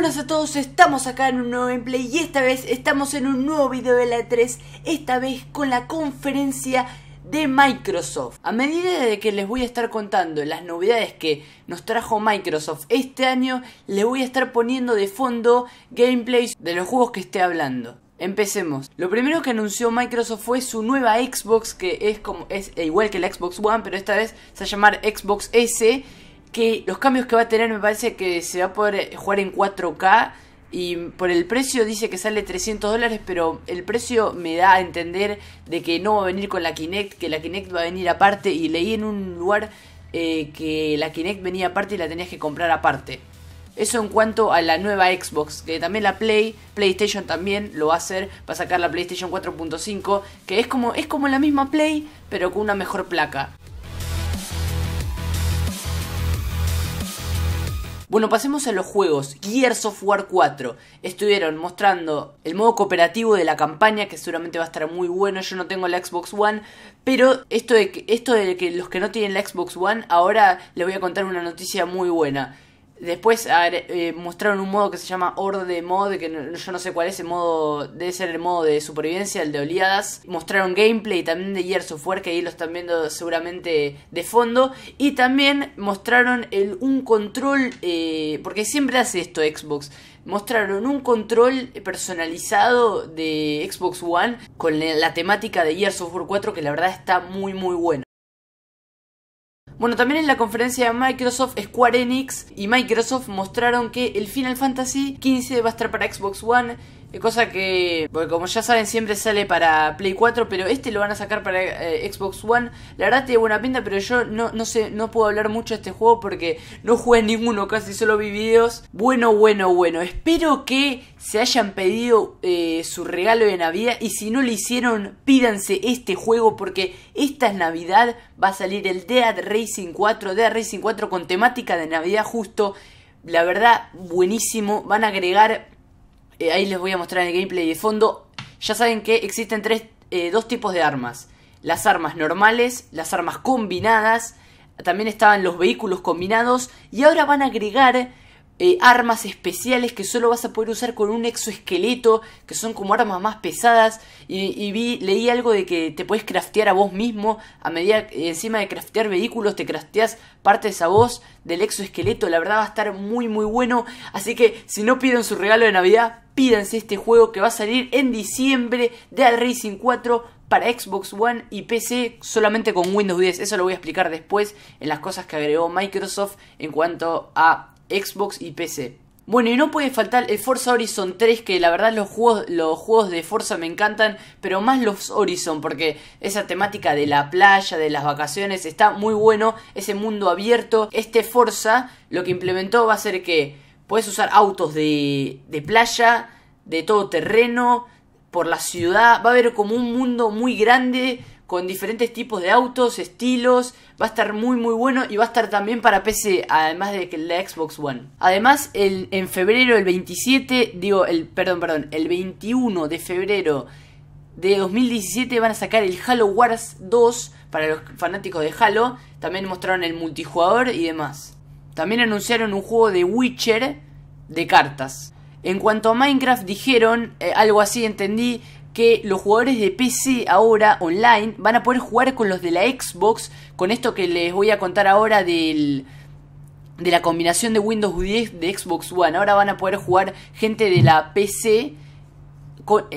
buenas a todos, estamos acá en un nuevo gameplay y esta vez estamos en un nuevo video de la 3 e esta vez con la conferencia de Microsoft. A medida de que les voy a estar contando las novedades que nos trajo Microsoft este año, les voy a estar poniendo de fondo gameplays de los juegos que esté hablando. Empecemos. Lo primero que anunció Microsoft fue su nueva Xbox, que es como es igual que la Xbox One, pero esta vez se va a llamar Xbox S que los cambios que va a tener me parece que se va a poder eh, jugar en 4K y por el precio dice que sale 300 dólares, pero el precio me da a entender de que no va a venir con la Kinect, que la Kinect va a venir aparte y leí en un lugar eh, que la Kinect venía aparte y la tenías que comprar aparte. Eso en cuanto a la nueva Xbox, que también la Play, PlayStation también lo va a hacer, va a sacar la PlayStation 4.5, que es como, es como la misma Play, pero con una mejor placa. Bueno, pasemos a los juegos. Gears of War 4. Estuvieron mostrando el modo cooperativo de la campaña, que seguramente va a estar muy bueno. Yo no tengo la Xbox One, pero esto de que, esto de que los que no tienen la Xbox One, ahora les voy a contar una noticia muy buena. Después eh, mostraron un modo que se llama Horde Mode, que yo no sé cuál es el modo, debe ser el modo de supervivencia, el de oleadas. Mostraron gameplay también de Gears of War, que ahí lo están viendo seguramente de fondo. Y también mostraron el, un control, eh, porque siempre hace esto Xbox. Mostraron un control personalizado de Xbox One con la temática de Gears of 4, que la verdad está muy muy bueno. Bueno, también en la conferencia de Microsoft, Square Enix y Microsoft mostraron que el Final Fantasy XV va a estar para Xbox One Cosa que, como ya saben, siempre sale para Play 4, pero este lo van a sacar para eh, Xbox One. La verdad tiene buena pinta, pero yo no, no sé, no puedo hablar mucho de este juego porque no jugué ninguno, casi solo vi videos. Bueno, bueno, bueno. Espero que se hayan pedido eh, su regalo de Navidad y si no lo hicieron, pídanse este juego porque esta es Navidad. Va a salir el Dead Racing 4, Dead Racing 4 con temática de Navidad justo. La verdad, buenísimo. Van a agregar eh, ahí les voy a mostrar el gameplay de fondo. Ya saben que existen tres, eh, dos tipos de armas. Las armas normales, las armas combinadas. También estaban los vehículos combinados. Y ahora van a agregar eh, armas especiales que solo vas a poder usar con un exoesqueleto, que son como armas más pesadas. Y, vi, leí algo de que te puedes craftear a vos mismo, a medida encima de craftear vehículos, te crafteas partes a vos del exoesqueleto. La verdad va a estar muy muy bueno. Así que si no piden su regalo de Navidad, pídanse este juego que va a salir en diciembre de Racing 4 para Xbox One y PC solamente con Windows 10. Eso lo voy a explicar después en las cosas que agregó Microsoft en cuanto a Xbox y PC. Bueno, y no puede faltar el Forza Horizon 3, que la verdad los juegos, los juegos de Forza me encantan, pero más los Horizon, porque esa temática de la playa, de las vacaciones, está muy bueno, ese mundo abierto. Este Forza lo que implementó va a ser que puedes usar autos de, de playa, de todo terreno, por la ciudad, va a haber como un mundo muy grande, con diferentes tipos de autos, estilos, va a estar muy muy bueno y va a estar también para PC, además de que la Xbox One. Además, el, en febrero el 27, digo, el perdón, perdón, el 21 de febrero de 2017 van a sacar el Halo Wars 2 para los fanáticos de Halo, también mostraron el multijugador y demás. También anunciaron un juego de Witcher de cartas. En cuanto a Minecraft dijeron, eh, algo así entendí, que los jugadores de PC ahora online van a poder jugar con los de la Xbox, con esto que les voy a contar ahora de la combinación de Windows 10 de Xbox One. Ahora van a poder jugar gente de la PC eh,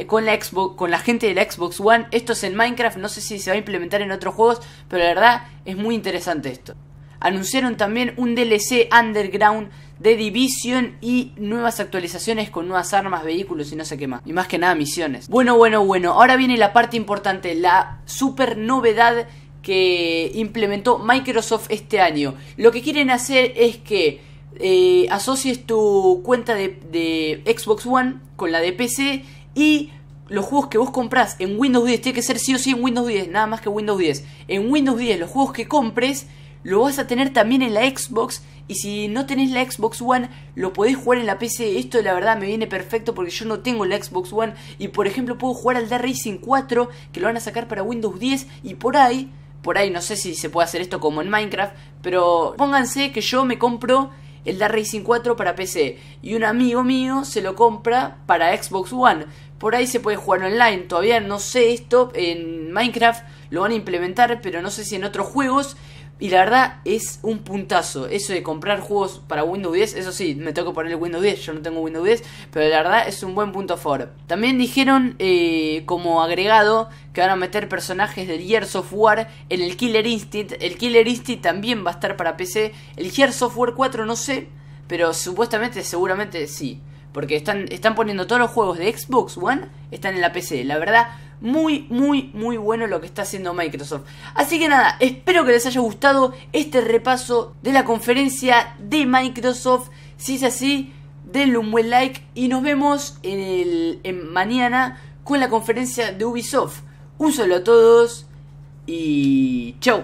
con, la Xbox, con la gente de la Xbox One. Esto es en Minecraft, no sé si se va a implementar en otros juegos, pero la verdad es muy interesante esto. Anunciaron también un DLC Underground de Division y nuevas actualizaciones con nuevas armas, vehículos y no sé qué más. Y más que nada misiones. Bueno, bueno, bueno. Ahora viene la parte importante, la super novedad que implementó Microsoft este año. Lo que quieren hacer es que eh, asocies tu cuenta de, de Xbox One con la de PC y los juegos que vos comprás en Windows 10, tiene que ser sí o sí en Windows 10, nada más que Windows 10. En Windows 10, los juegos que compres lo vas a tener también en la Xbox. Y si no tenés la Xbox One, lo podés jugar en la PC. Esto la verdad me viene perfecto porque yo no tengo la Xbox One. Y por ejemplo puedo jugar al The Racing 4, que lo van a sacar para Windows 10. Y por ahí, por ahí no sé si se puede hacer esto como en Minecraft. Pero pónganse que yo me compro el The Racing 4 para PC. Y un amigo mío se lo compra para Xbox One. Por ahí se puede jugar online. Todavía no sé esto. En Minecraft lo van a implementar, pero no sé si en otros juegos. Y la verdad es un puntazo. Eso de comprar juegos para Windows 10, eso sí, me tengo que poner el Windows 10, yo no tengo Windows 10, pero la verdad es un buen punto a También dijeron eh, como agregado que van a meter personajes del Gears of War en el Killer Instinct. El Killer Instinct también va a estar para PC. El Gears of War 4 no sé, pero supuestamente, seguramente sí. Porque están, están poniendo todos los juegos de Xbox One, están en la PC. La verdad, muy, muy, muy bueno lo que está haciendo Microsoft. Así que nada, espero que les haya gustado este repaso de la conferencia de Microsoft. Si es así, denle un buen like y nos vemos en el, mañana con la conferencia de Ubisoft. Un saludo a todos y chao.